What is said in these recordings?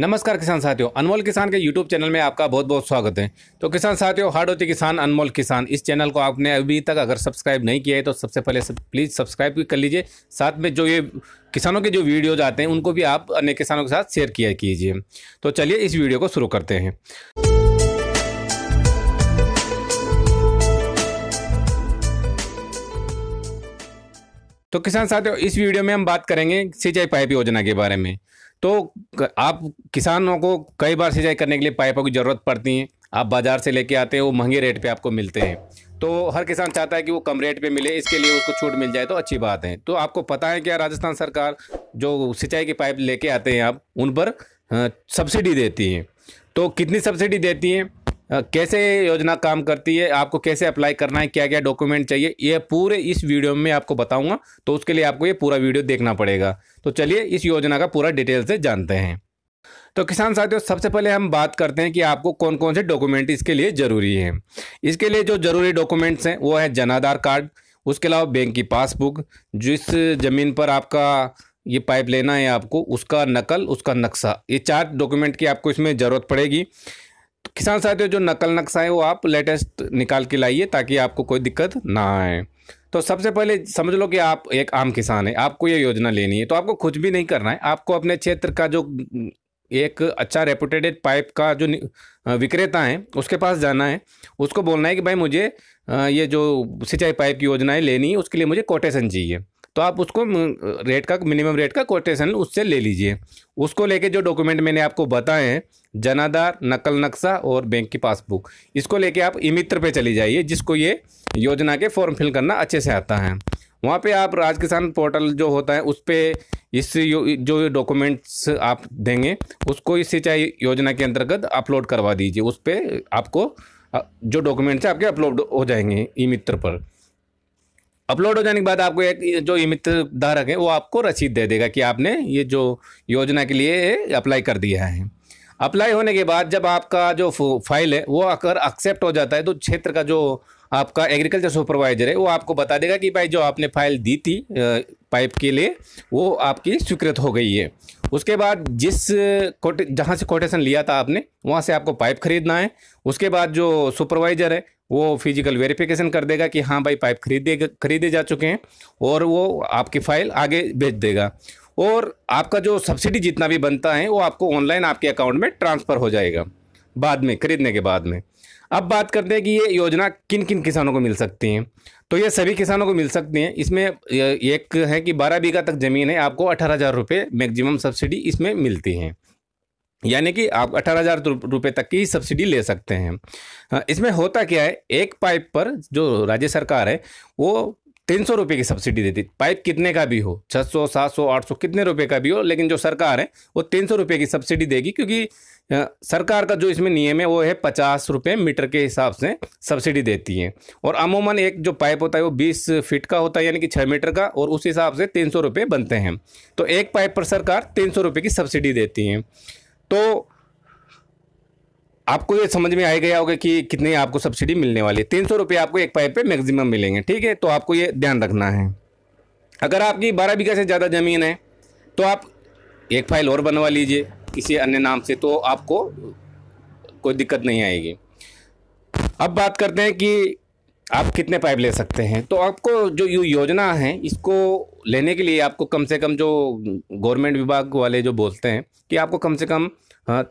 नमस्कार किसान साथियों अनमोल किसान के यूट्यूब चैनल में आपका बहुत बहुत स्वागत है तो किसान साथियों हार्ड होती किसान अनमोल किसान इस चैनल को आपने अभी तक अगर सब्सक्राइब नहीं किया है तो सबसे पहले सब, प्लीज़ सब्सक्राइब भी कर लीजिए साथ में जो ये किसानों के जो वीडियोज आते हैं उनको भी आप अन्य किसानों के साथ शेयर किया कीजिए तो चलिए इस वीडियो को शुरू करते हैं तो किसान साथियों इस वीडियो में हम बात करेंगे सिंचाई पाइप योजना के बारे में तो आप किसानों को कई बार सिंचाई करने के लिए पाइपों की ज़रूरत पड़ती है आप बाज़ार से लेके आते हैं वो महंगे रेट पे आपको मिलते हैं तो हर किसान चाहता है कि वो कम रेट पे मिले इसके लिए उसको छूट मिल जाए तो अच्छी बात है तो आपको पता है क्या राजस्थान सरकार जो सिंचाई की पाइप लेके आते हैं आप उन पर सब्सिडी देती है तो कितनी सब्सिडी देती हैं कैसे योजना काम करती है आपको कैसे अप्लाई करना है क्या क्या डॉक्यूमेंट चाहिए ये पूरे इस वीडियो में आपको बताऊंगा तो उसके लिए आपको ये पूरा वीडियो देखना पड़ेगा तो चलिए इस योजना का पूरा डिटेल से जानते हैं तो किसान साथियों सबसे पहले हम बात करते हैं कि आपको कौन कौन से डॉक्यूमेंट इसके लिए ज़रूरी है इसके लिए जो ज़रूरी डॉक्यूमेंट्स हैं वो है जनाधार कार्ड उसके अलावा बैंक की पासबुक जिस ज़मीन पर आपका ये पाइप लेना है आपको उसका नकल उसका नक्शा ये चार डॉक्यूमेंट की आपको इसमें ज़रूरत पड़ेगी किसान साथियों जो नकल नक्शा है वो आप लेटेस्ट निकाल के लाइए ताकि आपको कोई दिक्कत ना आए तो सबसे पहले समझ लो कि आप एक आम किसान है आपको ये योजना लेनी है तो आपको कुछ भी नहीं करना है आपको अपने क्षेत्र का जो एक अच्छा रेपुटेटेड पाइप का जो विक्रेता है उसके पास जाना है उसको बोलना है कि भाई मुझे ये जो सिंचाई पाइप की योजना है लेनी है उसके लिए मुझे कोटेशन चाहिए तो आप उसको रेट का मिनिमम रेट का कोटेशन उससे ले लीजिए उसको लेके जो डॉक्यूमेंट मैंने आपको बताए हैं जनाधार नकल नक्शा और बैंक की पासबुक इसको लेके आप इमित्र पे चले जाइए जिसको ये योजना के फॉर्म फिल करना अच्छे से आता है वहाँ पे आप राज किसान पोर्टल जो होता है उस पर इस जो डॉक्यूमेंट्स आप देंगे उसको इस सिंचाई योजना के अंतर्गत अपलोड करवा दीजिए उस पर आपको जो डॉक्यूमेंट्स आपके अपलोड हो जाएंगे ई मित्र पर अपलोड हो जाने के बाद आपको एक जो धारक है वो आपको रसीद दे देगा कि आपने ये जो योजना के लिए अप्लाई कर दिया है अप्लाई होने के बाद जब आपका जो फाइल है वो अगर एक्सेप्ट हो जाता है तो क्षेत्र का जो आपका एग्रीकल्चर सुपरवाइजर है वो आपको बता देगा कि भाई जो आपने फाइल दी थी पाइप के लिए वो आपकी स्वीकृत हो गई है उसके बाद जिस कोटे जहाँ से कोटेशन लिया था आपने वहाँ से आपको पाइप खरीदना है उसके बाद जो सुपरवाइजर है वो फिजिकल वेरिफिकेशन कर देगा कि हाँ भाई पाइप खरीदे खरीदे जा चुके हैं और वो आपकी फ़ाइल आगे भेज देगा और आपका जो सब्सिडी जितना भी बनता है वो आपको ऑनलाइन आपके अकाउंट में ट्रांसफ़र हो जाएगा बाद में खरीदने के बाद में अब बात करते हैं कि ये योजना किन किन किसानों को मिल सकती हैं तो ये सभी किसानों को मिल सकती हैं इसमें एक है कि बारह बीघा तक ज़मीन है आपको अठारह हज़ार रुपये मैक्सिमम सब्सिडी इसमें मिलती हैं यानी कि आप अठारह हज़ार रुपये तक की सब्सिडी ले सकते हैं हाँ, इसमें होता क्या है एक पाइप पर जो राज्य सरकार है वो तीन सौ रुपये की सब्सिडी देती पाइप कितने का भी हो छः सौ सात सौ आठ सौ कितने रुपए का भी हो लेकिन जो सरकार है वो तीन सौ रुपये की सब्सिडी देगी क्योंकि हाँ, सरकार का जो इसमें नियम है वो है पचास रुपये मीटर के हिसाब से सब्सिडी देती है और अमूमन एक जो पाइप होता है वो बीस फीट का होता है यानी कि छः मीटर का और उस हिसाब से तीन सौ रुपये बनते हैं तो एक पाइप पर सरकार तीन सौ रुपये की सब्सिडी देती है तो आपको ये समझ में आ गया होगा कि कितने आपको सब्सिडी मिलने वाली है तीन सौ रुपये आपको एक पाइप पे मैक्सिमम मिलेंगे ठीक है तो आपको ये ध्यान रखना है अगर आपकी बारह बीघा से ज़्यादा ज़मीन है तो आप एक फाइल और बनवा लीजिए किसी अन्य नाम से तो आपको कोई दिक्कत नहीं आएगी अब बात करते हैं कि आप कितने पाइप ले सकते हैं तो आपको जो यू योजना है इसको लेने के लिए आपको कम से कम जो गवर्नमेंट विभाग वाले जो बोलते हैं कि आपको कम से कम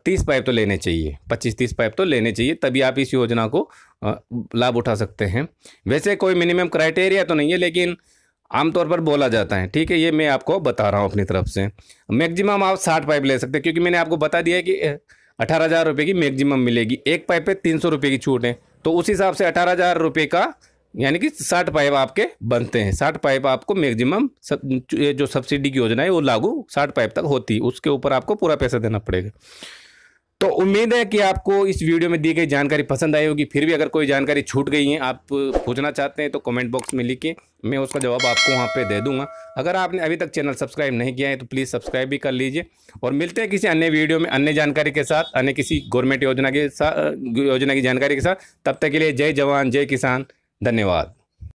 तीस पाइप तो लेने चाहिए पच्चीस तीस पाइप तो लेने चाहिए तभी आप इस योजना को लाभ उठा सकते हैं वैसे कोई मिनिमम क्राइटेरिया तो नहीं है लेकिन आमतौर पर बोला जाता है ठीक है ये मैं आपको बता रहा हूँ अपनी तरफ से मैक्सिमम आप साठ पाइप ले सकते हैं क्योंकि मैंने आपको बता दिया है कि अठारह हज़ार रुपये की मैक्सिमम मिलेगी एक पाइप पे तीन सौ रुपये की छूट है तो उस हिसाब से अठारह हज़ार रुपये का यानी कि साठ पाइप आपके बनते हैं साठ पाइप आपको मैक्सिमम सब, जो सब्सिडी की योजना है वो लागू साठ पाइप तक होती है उसके ऊपर आपको पूरा पैसा देना पड़ेगा तो उम्मीद है कि आपको इस वीडियो में दी गई जानकारी पसंद आई होगी फिर भी अगर कोई जानकारी छूट गई है आप पूछना चाहते हैं तो कमेंट बॉक्स में लिखिए मैं उसका जवाब आपको वहाँ पे दे दूंगा अगर आपने अभी तक चैनल सब्सक्राइब नहीं किया है तो प्लीज़ सब्सक्राइब भी कर लीजिए और मिलते हैं किसी अन्य वीडियो में अन्य जानकारी के साथ अन्य किसी गवर्नमेंट योजना के साथ योजना की जानकारी के साथ तब तक के लिए जय जवान जय किसान धन्यवाद